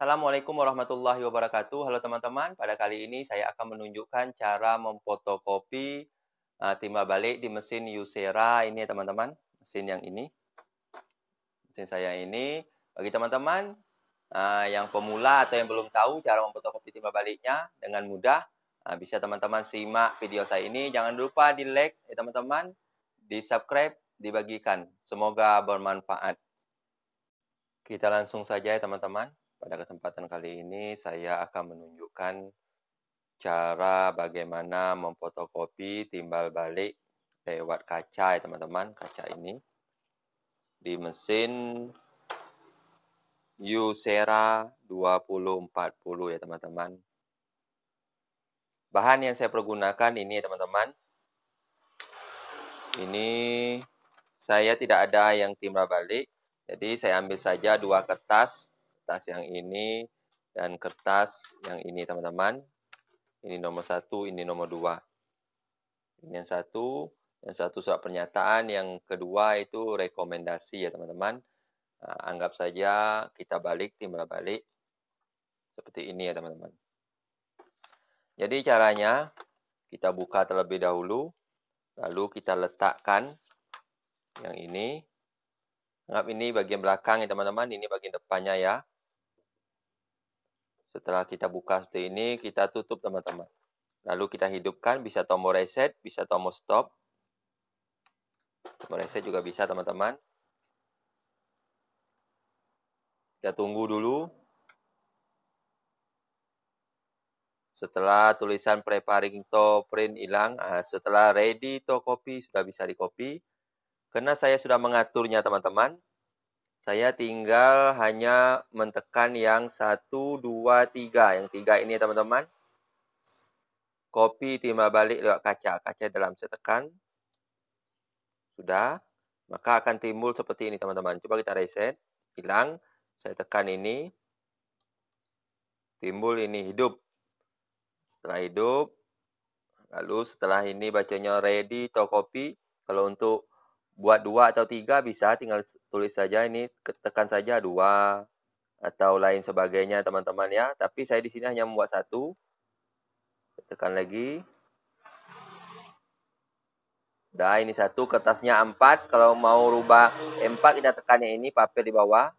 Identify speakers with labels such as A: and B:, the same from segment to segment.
A: Assalamualaikum warahmatullahi wabarakatuh. Halo teman-teman, pada kali ini saya akan menunjukkan cara memfotokopi uh, eh, timbal balik di mesin Yusera ini teman-teman. Mesin yang ini. Mesin saya ini. Bagi teman-teman uh, yang pemula atau yang belum tahu cara memfotokopi timbal baliknya dengan mudah, uh, bisa teman-teman simak video saya ini. Jangan lupa di like ya teman-teman, di subscribe, dibagikan. Semoga bermanfaat. Kita langsung saja ya teman-teman. Pada kesempatan kali ini saya akan menunjukkan cara bagaimana memfotokopi timbal balik lewat kaca ya teman-teman, kaca ini di mesin Yusera 2040 ya teman-teman. Bahan yang saya pergunakan ini teman-teman. Ini saya tidak ada yang timbal balik. Jadi saya ambil saja dua kertas kertas yang ini dan kertas yang ini teman-teman. Ini nomor satu, ini nomor dua. Ini yang satu, yang satu surat pernyataan, yang kedua itu rekomendasi ya teman-teman. Nah, anggap saja kita balik, timbal balik. Seperti ini ya teman-teman. Jadi caranya kita buka terlebih dahulu. Lalu kita letakkan yang ini. Anggap ini bagian belakang ya teman-teman. Ini bagian depannya ya. Setelah kita buka seperti ini, kita tutup teman-teman. Lalu kita hidupkan, bisa tombol reset, bisa tombol stop. Tombol reset juga bisa teman-teman. Kita tunggu dulu. Setelah tulisan preparing to print hilang, ah, setelah ready to copy sudah bisa di copy. Karena saya sudah mengaturnya teman-teman, saya tinggal hanya mentekan yang 1, 2, 3. Yang 3 ini teman-teman. Copy timbal balik lewat kaca. Kaca dalam saya tekan. Sudah. Maka akan timbul seperti ini teman-teman. Coba kita reset. Hilang. Saya tekan ini. Timbul ini hidup. Setelah hidup. Lalu setelah ini bacanya ready to copy. Kalau untuk buat dua atau tiga bisa tinggal tulis saja ini tekan saja dua atau lain sebagainya teman-teman ya tapi saya di sini hanya membuat satu saya tekan lagi dah ini satu kertasnya empat kalau mau rubah empat kita tekan yang ini papel di bawah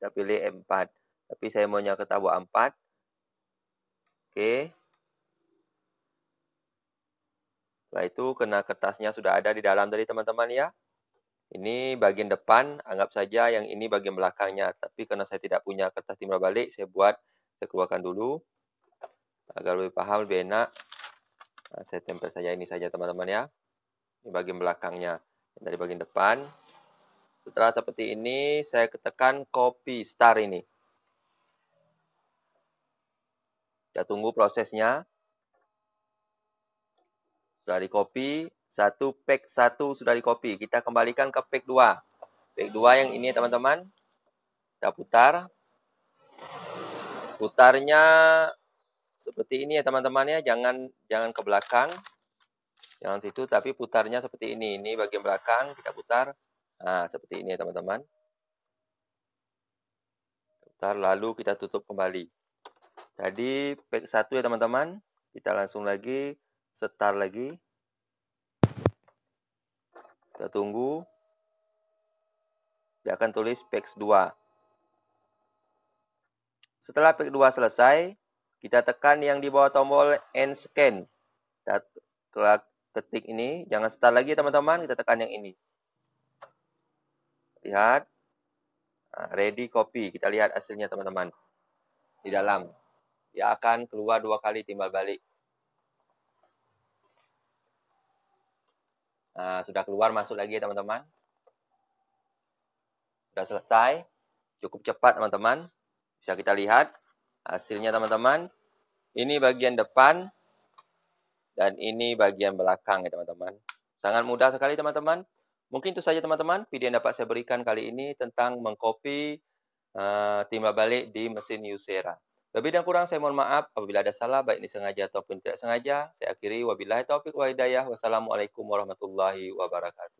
A: kita pilih empat tapi saya maunya kertas buat empat oke Setelah itu kena kertasnya sudah ada di dalam tadi teman-teman ya. Ini bagian depan, anggap saja yang ini bagian belakangnya. Tapi karena saya tidak punya kertas timbal balik, saya buat, saya keluarkan dulu. Agar lebih paham, lebih enak. Nah, saya tempel saja ini saja teman-teman ya. Ini bagian belakangnya. dari bagian depan. Setelah seperti ini, saya ketekan copy star ini. Kita tunggu prosesnya. Sudah di copy. Satu pack satu sudah di copy. Kita kembalikan ke pack dua Pack dua yang ini teman-teman. Kita putar. Putarnya seperti ini ya teman-teman ya. Jangan jangan ke belakang. Jangan situ tapi putarnya seperti ini. Ini bagian belakang kita putar. Nah, seperti ini ya teman-teman. Putar lalu kita tutup kembali. Tadi pack satu ya teman-teman. Kita langsung lagi setar lagi. Kita tunggu. Dia akan tulis page 2. Setelah page 2 selesai, kita tekan yang di bawah tombol end scan. Kita ketik ini, jangan setar lagi teman-teman, kita tekan yang ini. Lihat. Nah, ready copy. Kita lihat hasilnya teman-teman. Di dalam. Dia akan keluar dua kali timbal balik. Nah, sudah keluar masuk lagi teman-teman. Sudah selesai. Cukup cepat teman-teman. Bisa kita lihat hasilnya teman-teman. Ini bagian depan dan ini bagian belakang ya teman-teman. Sangat mudah sekali teman-teman. Mungkin itu saja teman-teman video yang dapat saya berikan kali ini tentang mengcopy uh, eh, timbal balik di mesin Usera. Lebih dan kurang saya mohon maaf apabila ada salah baik ini sengaja ataupun tidak sengaja. Saya akhiri wabillahi taufik wa hidayah. Wassalamualaikum warahmatullahi wabarakatuh.